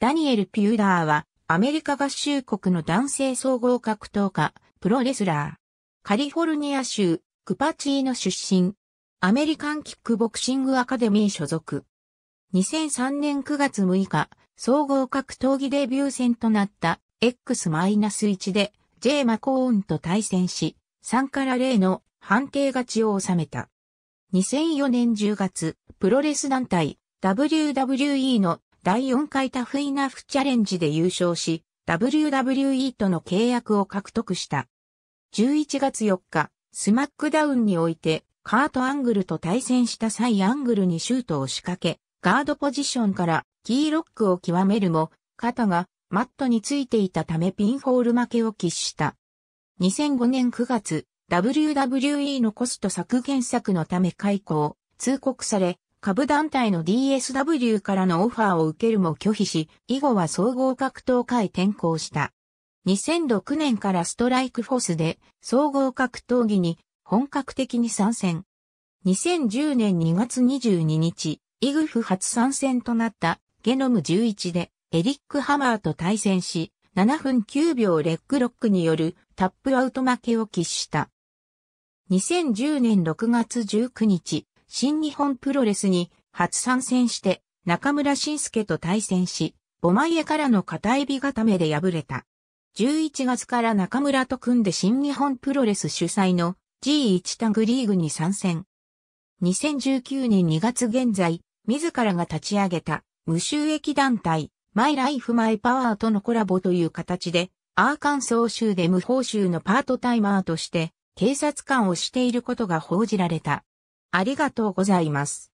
ダニエル・ピューダーは、アメリカ合衆国の男性総合格闘家、プロレスラー。カリフォルニア州、クパチーノ出身。アメリカンキックボクシングアカデミー所属。2003年9月6日、総合格闘技デビュー戦となった X-1 で J マコーンと対戦し、3から0の判定勝ちを収めた。2004年10月、プロレス団体 WWE の第4回タフイナフチャレンジで優勝し、WWE との契約を獲得した。11月4日、スマックダウンにおいて、カート・アングルと対戦した際アングルにシュートを仕掛け、ガードポジションからキーロックを極めるも、肩がマットについていたためピンホール負けを喫した。2005年9月、WWE のコスト削減策のため解雇を通告され、株団体の DSW からのオファーを受けるも拒否し、以後は総合格闘会転向した。2006年からストライクフォスで総合格闘技に本格的に参戦。2010年2月22日、イグフ初参戦となったゲノム11でエリック・ハマーと対戦し、7分9秒レッグロックによるタップアウト負けを喫した。2010年6月19日、新日本プロレスに初参戦して中村晋介と対戦し、ボマイエからの片エビ固めで敗れた。11月から中村と組んで新日本プロレス主催の G1 タグリーグに参戦。2019年2月現在、自らが立ち上げた無収益団体、マイライフマイパワーとのコラボという形で、アーカンソー州で無報酬のパートタイマーとして、警察官をしていることが報じられた。ありがとうございます。